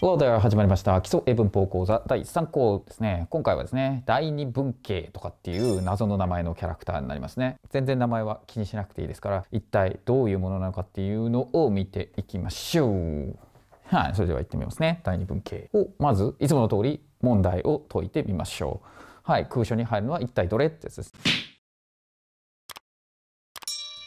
Hello there! 始まりました。基礎英文法講座第3項ですね。今回はですね、第二文系とかっていう謎の名前のキャラクターになりますね。全然名前は気にしなくていいですから、一体どういうものなのかっていうのを見ていきましょう。はい、それでは行ってみますね。第二文系を、まず、いつもの通り問題を解いてみましょう。はい、空所に入るのは一体どれってやつです。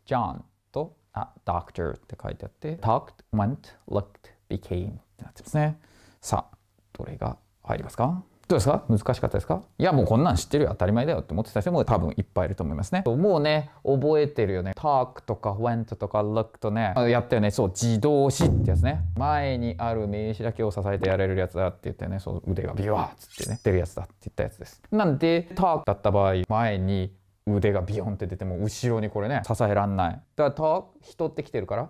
John と、あ、Doctor って書いてあって、Talked, Went, Looked, Became ってなってますね。さあ、どれが入りますかどうですか難しかったですかいやもうこんなん知ってるよ当たり前だよって思ってた人も多分いっぱいいると思いますねもうね覚えてるよね talk とか went とか look とねやったよねそう自動詞ってやつね前にある名詞だけを支えてやれるやつだって言ってねそう腕がビワーっつってね出るやつだって言ったやつですなんで talk だった場合前に腕がビヨンって出ても後ろにこれね支えらんないだから talk 人って来てるから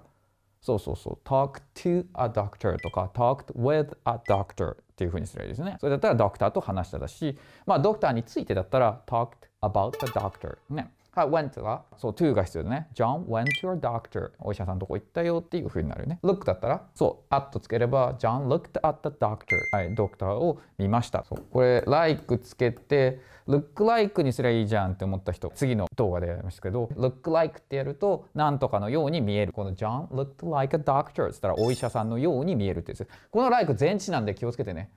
そうそうそう。talk to a doctor とか talked with a doctor っていうふうにすればいいですね。それだったらドクターと話しただし、まあドクターについてだったら talked about the doctor ね。はい、went が、そう、to が必要だね。John went to your doctor. お医者さんとこ行ったよっていう風になるね。look だったら、そう、at つければ、John looked at the doctor. はい、ドクターを見ました。そう、これ、like つけて、look like にすりゃいいじゃんって思った人、次の動画でやりましたけど、look like ってやると、なんとかのように見える。この John looked like a doctor つったら、お医者さんのように見えるってやつ。この like 全知なんで気をつけてね。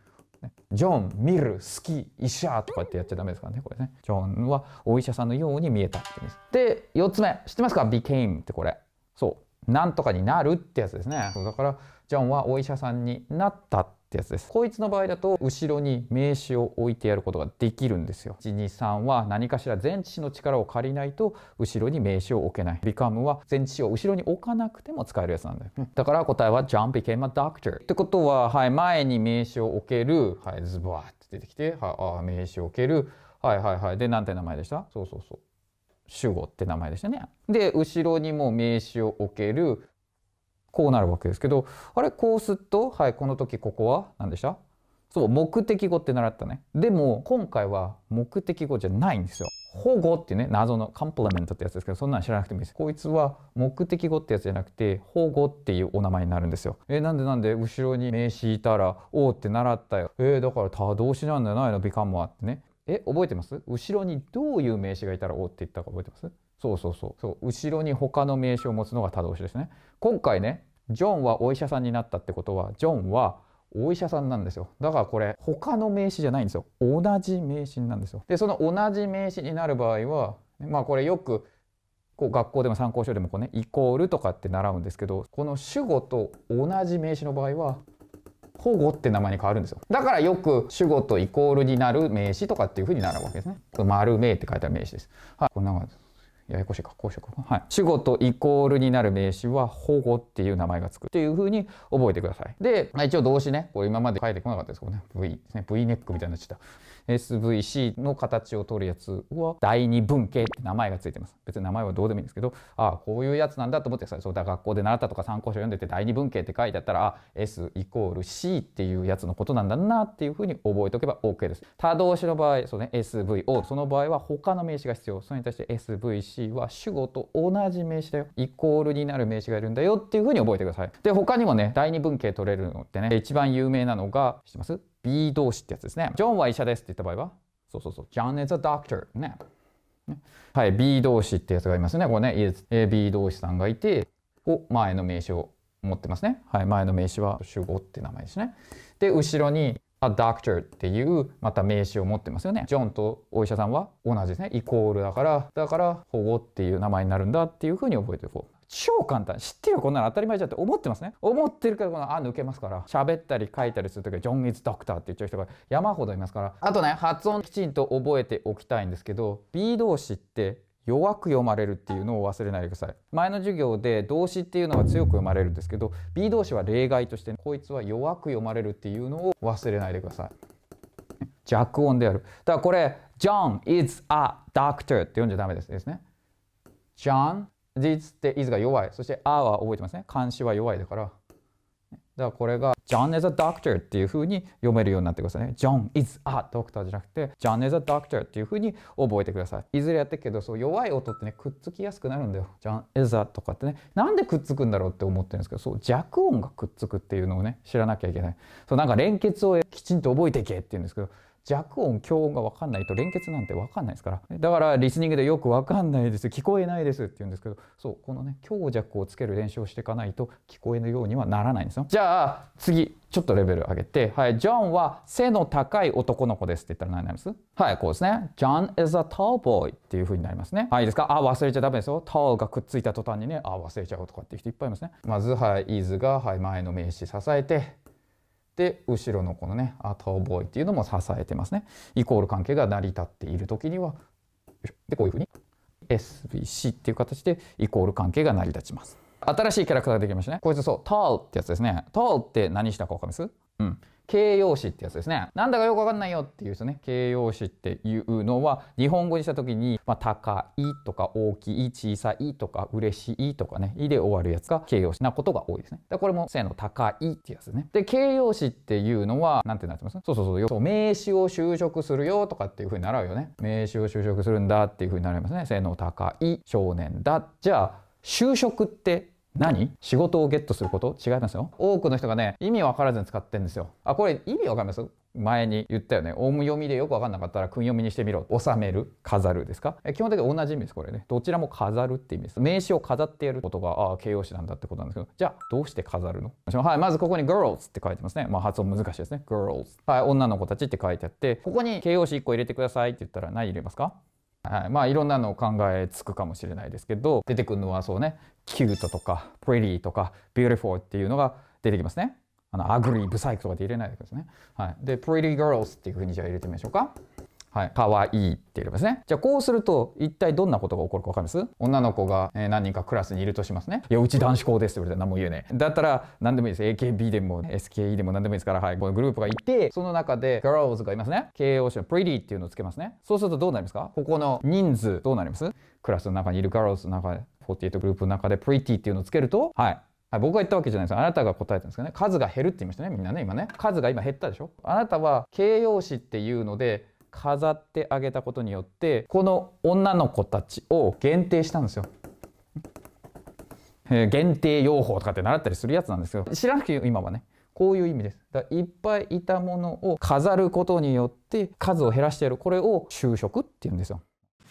ジョン、見る、好き、医者とかってやっちゃダメですからね、これね。ジョンはお医者さんのように見えたって意味です。で、4つ目、知ってますか ?became ってこれ。そう。なんとかになるってやつですね。だから、ジョンはお医者さんになったっってやつです。こいつの場合だと、後ろに名詞を置いてやることができるんですよ。1、2、3は何かしら前置詞の力を借りないと、後ろに名詞を置けない。become は前置詞を後ろに置かなくても使えるやつなんだよ。だから答えは John became a doctor。ってことは、はい、前に名詞を置ける、はい、ズバーって出てきて、はあ、名詞を置ける、はいはいはい。で、なんて名前でしたそうそうそう。主語って名前でしたね。で、後ろにも名詞を置ける、こうなるわけですけどあれこうすっとはいこの時ここは何でしたそう目的語って習ったねでも今回は目的語じゃないんですよ保護っていうね謎のカンプラメントってやつですけどそんなん知らなくてもいいですこいつは目的語ってやつじゃなくて保護っていうお名前になるんですよえー、なんでなんで後ろに名詞いたらおうって習ったよえー、だから他動詞なんじゃないのビカムはってねえ、覚えてます後ろにどういう名詞がいたらおって言ったか覚えてますそうそうそう。そう、後ろに他の名詞を持つのが他動詞ですね。今回ね、ジョンはお医者さんになったってことは、ジョンはお医者さんなんですよ。だからこれ、他の名詞じゃないんですよ。同じ名詞なんですよ。で、その同じ名詞になる場合は、まあこれよく、こう学校でも参考書でもこうね、イコールとかって習うんですけど、この主語と同じ名詞の場合は、保護って名前に変わるんですよだからよく主語とイコールになる名詞とかっていうふうになるわけですね丸名って書いた名詞ですはいこんな感じややこしいかこうしようかはい主語とイコールになる名詞は保護っていう名前がつくっていうふうに覚えてくださいで一応動詞ねこれ今まで書いてこなかったですけどね V ですね V ネックみたいになっちゃった SVC の形を取るやつは第二文系って名前がついてます。別に名前はどうでもいいんですけど、ああ、こういうやつなんだと思ってさ、そうだ学校で習ったとか参考書読んでて第二文系って書いてあったら、あ、S イコール C っていうやつのことなんだなっていうふうに覚えておけば OK です。他動詞の場合、そうね、SVO、その場合は他の名詞が必要。それに対して SVC は主語と同じ名詞だよ。イコールになる名詞がいるんだよっていうふうに覚えてください。で、他にもね、第二文系取れるのってね、一番有名なのが、知ってます B 動詞ってやつですね。ジョンは医者ですって言った場合は、そうそうそう、ジョン is a doctor ね。はい、B 動詞ってやつがいますね。これね、A、B 動詞さんがいて、お、前の名詞を持ってますね。はい、前の名詞は主語って名前ですね。で、後ろに a doctor っていうまた名詞を持ってますよね。ジョンとお医者さんは同じですね。イコールだから、だから保護っていう名前になるんだっていうふうに覚えておこう。超簡単。知ってるよ、こんなの当たり前じゃんって思ってますね。思ってるけど、この、あ、抜けますから。喋ったり書いたりするときは、ジョン・イズ・ドクターって言っちゃう人が山ほどいますから。あとね、発音きちんと覚えておきたいんですけど、B 動詞って、弱く読まれるっていうのを忘れないでください。前の授業で動詞っていうのは強く読まれるんですけど、B 動詞は例外として、こいつは弱く読まれるっていうのを忘れないでください。弱音である。だからこれ、John is a doctor って読んじゃダメですですね。John 事実って is が弱い。そして are は覚えてますね。監視は弱いだから。だからこれが John is a doctor っていうふうに読めるようになってくださいね。John is a doctor じゃなくて John is a doctor っていうふうに覚えてください。いずれやってるけどそう弱い音ってねくっつきやすくなるんだよ。John is a とかってね。なんでくっつくんだろうって思ってるんですけどそう弱音がくっつくっていうのをね知らなきゃいけない。そうなんか連結をきちんと覚えていけっていうんですけど弱音強音が分かんないと連結なんて分かんないですからだからリスニングでよく分かんないです聞こえないですって言うんですけどそうこのね強弱をつける練習をしていかないと聞こえぬようにはならないんですよじゃあ次ちょっとレベル上げてはいジョンは背の高い男の子ですって言ったら何になりますはいこうですね John is a tall boy っていう風になりますねはいいいですかあ忘れちゃダメですよ tall がくっついた途端にねあ忘れちゃうとかっていう人いっぱいいますねまずはい is がはい前の名詞支えてで後ろのこのねアタオイっていうのも支えてますねイコール関係が成り立っている時にはでこういうふうに SBC っていう形でイコール関係が成り立ちます新しいキャラクターができましたねこいつそう tall ってやつですね tall って何したか分かりますうん形容詞ってやつですね。なんだかよくわかんないよっていう人ね、形容詞っていうのは、日本語にした時に、まあ、高いとか大きい、小さいとか嬉しいとかね、いで終わるやつが形容詞なことが多いですね。で、これも、性の高いってやつですね。で、形容詞っていうのは、なんてなってますそうそうそう、そう名詞を就職するよとかっていうふうに習うよね。名詞を就職するんだっていうふうになりますね。性の高い、少年だ。じゃあ、就職って何仕事をゲットすること違いますよ。多くの人がね、意味わからずに使ってんですよ。あ、これ意味わかります前に言ったよね。音読みでよくわかんなかったら、訓読みにしてみろ。収める、飾るですかえ基本的に同じ意味です、これね。どちらも飾るって意味です。名詞を飾ってやることが、ああ、形容詞なんだってことなんですけど、じゃあ、どうして飾るのはい、まずここに girls って書いてますね。まあ、発音難しいですね。girls。はい、女の子たちって書いてあって、ここに形容詞1個入れてくださいって言ったら何入れますかはい、まあいろんなのを考えつくかもしれないですけど出てくるのはそうねキュートとかプリリーとかビューティフォーっていうのが出てきますねあのアグリーブサイクとかで入れないでくださいね、はい、でプリリーガールズっていうふうにじゃあ入れてみましょうかはい、かわいいって言いますね。じゃあこうすると一体どんなことが起こるか分かります女の子が、え何人かクラスにいるとしますね。いやうち男子校ですって言われて何も言えねえ。だったら何でもいいです。AKB でも SKE でも何でもいいですから、はい、このグループがいてその中で girls がいますね。形容詞の pretty っていうのをつけますね。そうするとどうなりますかここの人数どうなりますクラスの中にいる girls の中で48グループの中で pretty っていうのをつけるとはいはい、僕が言ったわけじゃないです。あなたが答えたんですかね。数が減るって言いましたね。みんなね、今ね。数が今減ったでしょ。あなたは形容詞っていうので、飾ってあげたことによってこの女の子たちを限定したんですよ。えー、限定用法とかって習ったりするやつなんですけど知らなくて今はねこういう意味です。だいっぱいいたものを飾ることによって数を減らしているこれを就職っていうんですよ。っ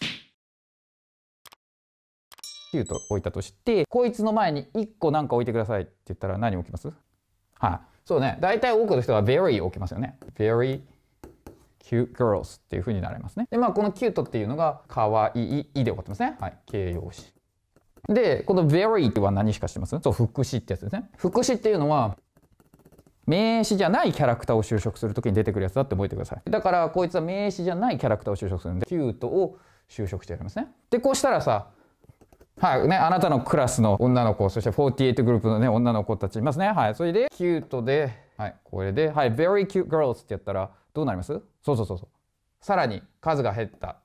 ていうと置いたとしてこいつの前に1個何か置いてくださいって言ったら何置きますはい、そうね大体多くの人は very 置きますよね。very cute girls っていううになりますね。で、まあ、この cute っていうのが、かわいい、いで終わってますね。はい。形容詞。で、この very は何しかしてますそう、副詞ってやつですね。副詞っていうのは、名詞じゃないキャラクターを就職するときに出てくるやつだって覚えてください。だから、こいつは名詞じゃないキャラクターを就職するんで、キュートを就職してやりますね。で、こうしたらさ、はいね、あなたのクラスの女の子、そして48グループのね、女の子たちいますね。はい。それで、キュートで、はい、これで、はい、very cute girls ってやったら、どうなりますそうそうそうそうさらに数が減った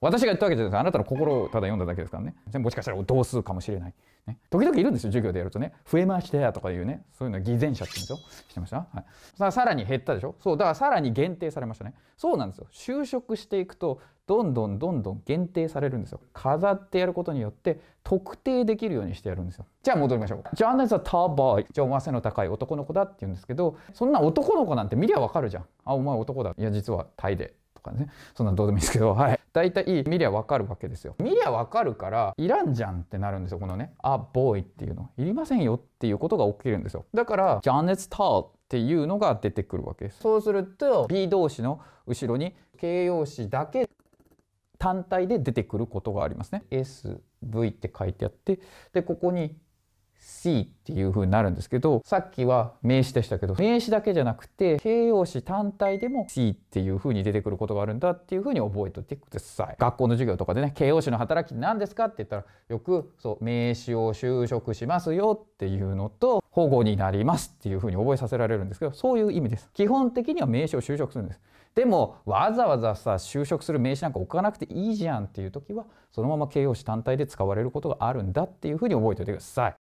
私が言ったわけじゃないですあなたの心をただ読んだだけですからねもしかしたら同数かもしれない、ね、時々いるんですよ授業でやるとね増えましたやとかいうねそういうの偽善者って言うんですよしてました、はい、さらに減ったでしょそうだからさらに限定されましたねそうなんですよ就職していくとどんどんどんどん限定されるんですよ飾ってやることによって特定できるようにしてやるんですよじゃあ戻りましょうジャーネズはターバー情報性の高い男の子だって言うんですけどそんな男の子なんて見りゃわかるじゃんあお前男だいや実はタイでとかねそんなどうでもいいですけど はい大体見りゃわかるわけですよ見りゃわかるからいらんじゃんってなるんですよこのねあボーイっていうのいりませんよっていうことが起きるんですよだからジャーネズ・ターっていうのが出てくるわけですそうすると B 動詞の後ろに形容詞だけ単体で出てくることがありますね。SV って書いてあって、で、ここに C っていう風になるんですけどさっきは名詞でしたけど名詞だけじゃなくて形容詞単体でも C っていう風に出てくることがあるんだっていう風に覚えておいてください学校の授業とかでね形容詞の働き何ですかって言ったらよくそう名詞を就職しますよっていうのと保護になりますっていう風に覚えさせられるんですけどそういう意味です基本的には名詞を就職するんですでもわざわざさ就職する名詞なんか置かなくていいじゃんっていう時はそのまま形容詞単体で使われることがあるんだっていうふうに覚えておいてください。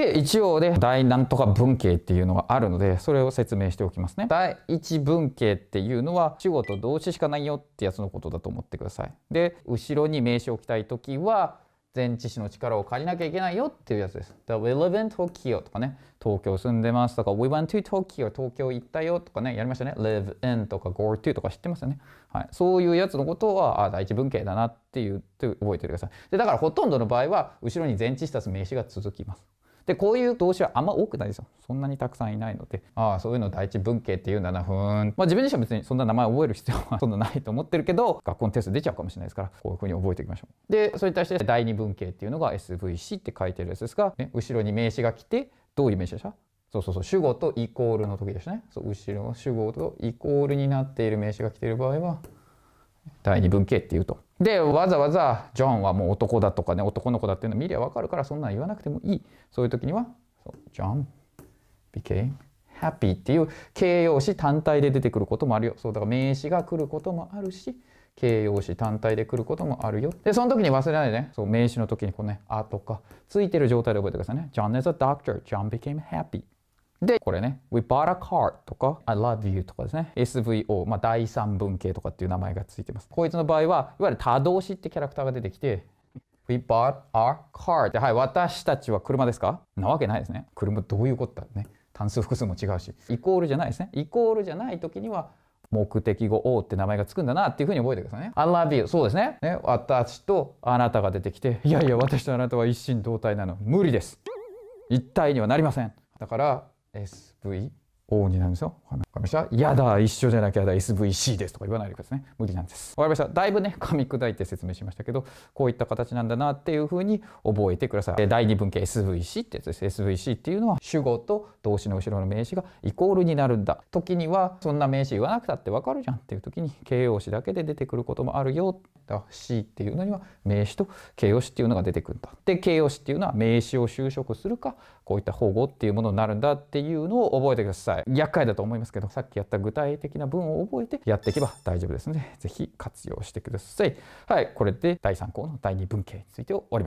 で一応ね第何とか文系っていうのがあるのでそれを説明しておきますね第一文系っていうのは主語と動詞しかないよってやつのことだと思ってくださいで後ろに名詞を置きたい時は前置詞の力を借りなきゃいけないよっていうやつです。The We live in Tokyo とかね、東京住んでますとか、We went to Tokyo 東京行ったよとかね、やりましたね。Live in とか Go to とか知ってますよね。はい。そういうやつのことは、あ、第一文系だなっていう、って覚えてください。で、だからほとんどの場合は、後ろに前置詞足す名詞が続きます。でこういう動詞はあんま多くないですよそんなにたくさんいないのでああそういうの第一文系っていうんだなふーんまあ自分自身は別にそんな名前覚える必要は そんなないと思ってるけど学校のテスト出ちゃうかもしれないですからこういうふうに覚えておきましょうでそれに対して第二文系っていうのが SVC って書いてるやつですが、ね、後ろに名詞が来てどういう名詞でしたそうそうそう主語とイコールの時ですねそう後ろ主語とイコールになっている名詞が来ている場合は第二文系っていうと。でわざわざジョンはもう男だとかね男の子だっていうの見りゃ分かるからそんなん言わなくてもいいそういう時には「ジョン became happy」っていう形容詞単体で出てくることもあるよそうだから名詞が来ることもあるし形容詞単体で来ることもあるよでその時に忘れないでねそう名詞の時にこのね「あ」とかついてる状態で覚えてくださいね「ジョン is a doctor」「ジョン became happy」で、これね、we bought a car とか、I love you とかですね、SVO、まあ、第三文系とかっていう名前がついてます。こいつの場合は、いわゆる多動詞ってキャラクターが出てきて、We bought our car はい、私たちは車ですかなわけないですね。車どういうことだね。単数複数も違うし、イコールじゃないですね。イコールじゃないときには、目的語 O って名前がつくんだなっていうふうに覚えてくださいね。I love you そうですね。ね、私とあなたが出てきて、いやいや、私とあなたは一心同体なの。無理です。一体にはなりません。だから SV 5온이하면서 화면 ましたやだ、一緒じゃなきゃだ、SVC ですとか言わないでくださいね。無理なんです。わかりました。だいぶね、噛み砕いて説明しましたけど、こういった形なんだなっていうふうに覚えてください。第二文型 SVC ってやつです。SVC っていうのは、主語と動詞の後ろの名詞がイコールになるんだ。時には、そんな名詞言わなくたってわかるじゃんっていう時に、形容詞だけで出てくることもあるよ。C っていうのには、名詞と形容詞っていうのが出てくるんだ。で、形容詞っていうのは名詞を修飾するか、こういった保護っていうものになるんだっていうのを覚えてください。厄介だと思いますけど、どさっきやった具体的な文を覚えてやっていけば大丈夫ですので是非活用してください。はいこれで第3項の第2文型について終わります。